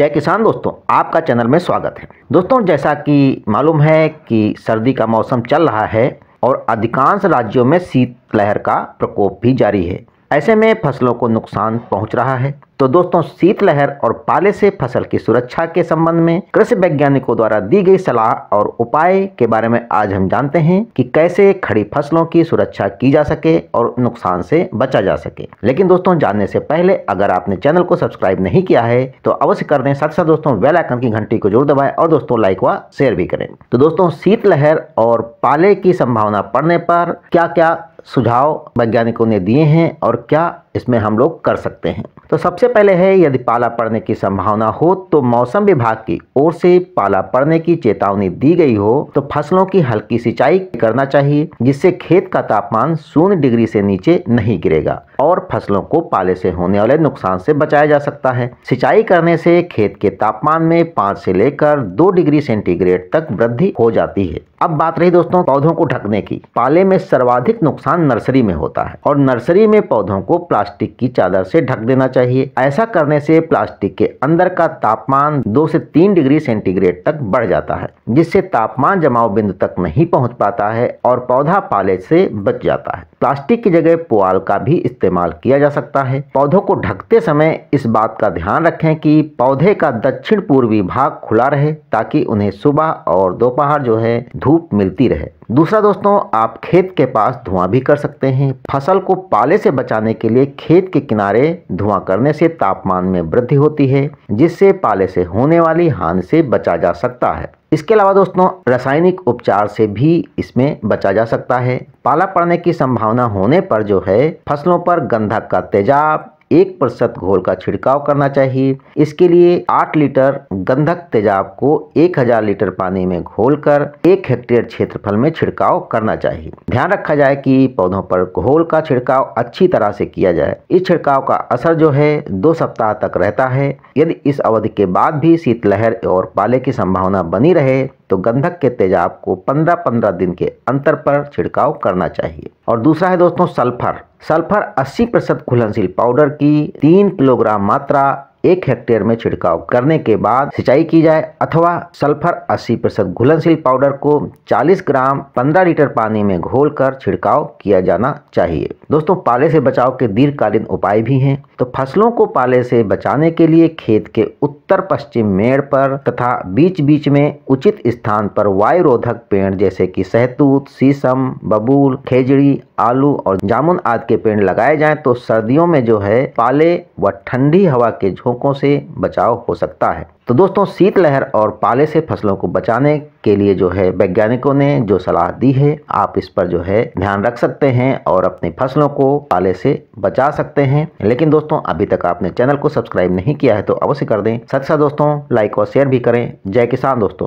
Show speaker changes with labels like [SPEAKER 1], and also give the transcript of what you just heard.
[SPEAKER 1] जय किसान दोस्तों आपका चैनल में स्वागत है दोस्तों जैसा कि मालूम है कि सर्दी का मौसम चल रहा है और अधिकांश राज्यों में शीतलहर का प्रकोप भी जारी है ऐसे में फसलों को नुकसान पहुंच रहा है तो दोस्तों शीतलहर और पाले से फसल की सुरक्षा के संबंध में कृषि वैज्ञानिकों द्वारा दी गई सलाह और उपाय के बारे में आज हम जानते हैं कि कैसे खड़ी फसलों की सुरक्षा की जा सके और नुकसान से बचा जा सके लेकिन दोस्तों जानने से पहले अगर आपने चैनल को सब्सक्राइब नहीं किया है तो अवश्य कर दें साथ साथ दोस्तों वेल की घंटी को जोर दबाए और दोस्तों लाइक व शेयर भी करें तो दोस्तों शीतलहर और पाले की संभावना पड़ने पर क्या क्या सुझाव वैज्ञानिकों ने दिए हैं और क्या इसमें हम लोग कर सकते हैं तो सबसे पहले है यदि पाला पड़ने की संभावना हो तो मौसम विभाग की ओर से पाला पड़ने की चेतावनी दी गई हो तो फसलों की हल्की सिंचाई करना चाहिए जिससे खेत का तापमान शून्य डिग्री से नीचे नहीं गिरेगा और फसलों को पाले से होने वाले नुकसान से बचाया जा सकता है सिंचाई करने से खेत के तापमान में पाँच से लेकर दो डिग्री सेंटीग्रेड तक वृद्धि हो जाती है अब बात रही दोस्तों पौधों को ढकने की पाले में सर्वाधिक नुकसान नर्सरी में होता है और नर्सरी में पौधों को प्लास्टिक की चादर से ढक देना चाहिए ऐसा करने से प्लास्टिक के अंदर का तापमान दो से तीन डिग्री सेंटीग्रेड तक बढ़ जाता है जिससे तापमान जमाव बिंदु तक नहीं पहुंच पाता है और पौधा पाले से बच जाता है प्लास्टिक की जगह पुआल का भी इस्तेमाल किया जा सकता है पौधों को ढकते समय इस बात का ध्यान रखें कि पौधे का दक्षिण पूर्वी भाग खुला रहे ताकि उन्हें सुबह और दोपहर जो है धूप मिलती रहे दूसरा दोस्तों आप खेत के पास धुआं भी कर सकते हैं फसल को पाले से बचाने के लिए खेत के किनारे धुआं करने से तापमान में वृद्धि होती है जिससे पाले से होने वाली हानि से बचा जा सकता है इसके अलावा दोस्तों रासायनिक उपचार से भी इसमें बचा जा सकता है पाला पड़ने की संभावना होने पर जो है फसलों पर गंधक का तेजाब एक प्रतिशत घोल का छिड़काव करना चाहिए इसके लिए आठ लीटर गंधक तेजाब को एक हजार लीटर पानी में घोलकर एक हेक्टेयर क्षेत्रफल में छिड़काव करना चाहिए ध्यान रखा जाए कि पौधों पर घोल का छिड़काव अच्छी तरह से किया जाए इस छिड़काव का असर जो है दो सप्ताह तक रहता है यदि इस अवधि के बाद भी शीतलहर और पाले की संभावना बनी रहे तो गंधक के तेजाब को 15-15 दिन के अंतर पर छिड़काव करना चाहिए और दूसरा है दोस्तों सल्फर सल्फर 80 प्रतिशत घुलनशील पाउडर की तीन किलोग्राम मात्रा एक हेक्टेयर में छिड़काव करने के बाद सिंचाई की जाए अथवा सल्फर 80 प्रतिशत घुलनशील पाउडर को 40 ग्राम 15 लीटर पानी में घोलकर छिड़काव किया जाना चाहिए दोस्तों पाले से बचाव के दीर्घकालीन उपाय भी हैं तो फसलों को पाले से बचाने के लिए खेत के उत्तर पश्चिम मेड़ पर तथा बीच बीच में उचित स्थान पर वायु रोधक पेड़ जैसे की सहतूत सीसम बबूल खेजड़ी आलू और जामुन आदि के पेड़ लगाए जाए तो सर्दियों में जो है पाले व ठंडी हवा के आफतों से बचाव हो सकता है तो दोस्तों शीतलहर और पाले से फसलों को बचाने के लिए जो है वैज्ञानिकों ने जो सलाह दी है आप इस पर जो है ध्यान रख सकते हैं और अपनी फसलों को पाले से बचा सकते हैं लेकिन दोस्तों अभी तक आपने चैनल को सब्सक्राइब नहीं किया है तो अवश्य कर दें साथ साथ दोस्तों लाइक और शेयर भी करें जय किसान दोस्तों